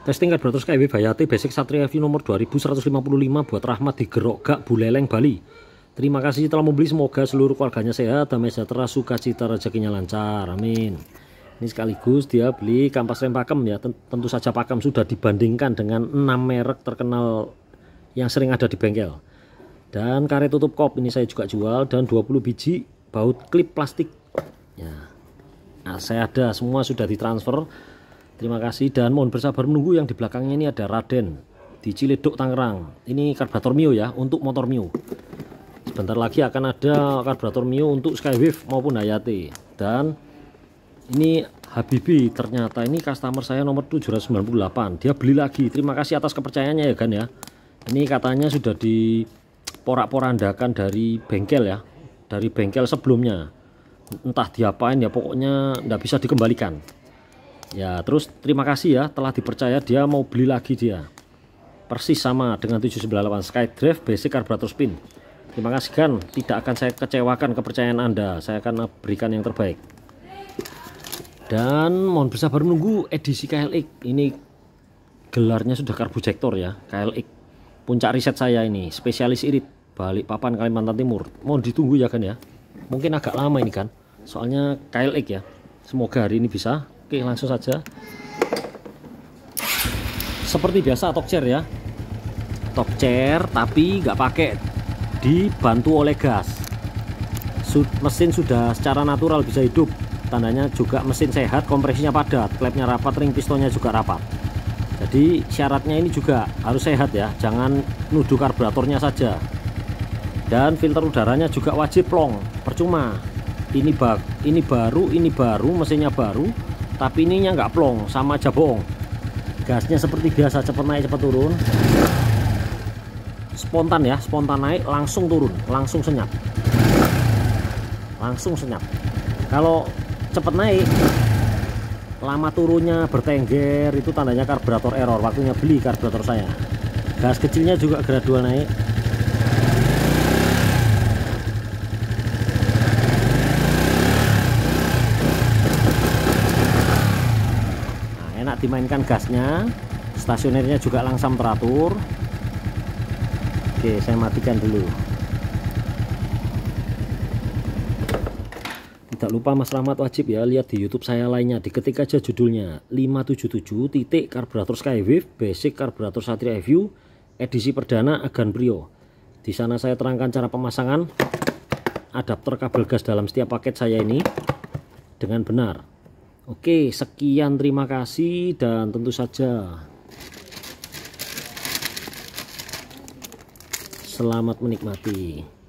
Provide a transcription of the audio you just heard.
Testing Carburetors KW Bayati Basic Satria V nomor 2155 buat Rahmat di Gerok Gak Buleleng Bali. Terima kasih telah membeli semoga seluruh keluarganya sehat, damai sejahtera, suka cita rezekinya lancar. Amin. Ini sekaligus dia beli kampas rem pakem ya. Tentu saja pakem sudah dibandingkan dengan 6 merek terkenal yang sering ada di bengkel. Dan karet tutup kop ini saya juga jual dan 20 biji baut klip plastik. Ya. Nah, saya ada semua sudah ditransfer Terima kasih dan mohon bersabar menunggu yang di belakangnya ini ada Raden di Ciledug Tangerang. Ini karburator Mio ya untuk motor Mio. Sebentar lagi akan ada karburator Mio untuk Skywave maupun Hayate dan ini Habibi ternyata ini customer saya nomor 798. Dia beli lagi. Terima kasih atas kepercayaannya ya kan ya. Ini katanya sudah di porak-porandakan dari bengkel ya. Dari bengkel sebelumnya. Entah diapain ya pokoknya tidak bisa dikembalikan ya terus terima kasih ya telah dipercaya dia mau beli lagi dia persis sama dengan 798 Skydrive basic carburetor spin terima kasih kan tidak akan saya kecewakan kepercayaan anda saya akan berikan yang terbaik dan mohon bersabar menunggu edisi KLX ini gelarnya sudah karbujektor ya KLX puncak riset saya ini spesialis irit balik papan Kalimantan Timur mohon ditunggu ya kan ya mungkin agak lama ini kan soalnya KLX ya semoga hari ini bisa Oke langsung saja seperti biasa top chair ya top chair tapi nggak pakai dibantu oleh gas mesin sudah secara natural bisa hidup tandanya juga mesin sehat kompresinya padat klepnya rapat ring pistonnya juga rapat jadi syaratnya ini juga harus sehat ya jangan nuduh karburatornya saja dan filter udaranya juga wajib plong percuma ini ini baru ini baru mesinnya baru tapi ininya nggak plong sama aja gasnya seperti biasa cepet naik cepet turun spontan ya spontan naik langsung turun langsung senyap langsung senyap kalau cepet naik lama turunnya bertengger itu tandanya karburator error waktunya beli karburator saya gas kecilnya juga gradual naik dimainkan gasnya stasionernya juga langsam teratur oke saya matikan dulu tidak lupa Mas Rahmat wajib ya lihat di YouTube saya lainnya diketik aja judulnya 577 titik karburator Skywave basic karburator Satria View edisi perdana Agan Brio di sana saya terangkan cara pemasangan adaptor kabel gas dalam setiap paket saya ini dengan benar Oke, sekian terima kasih dan tentu saja selamat menikmati.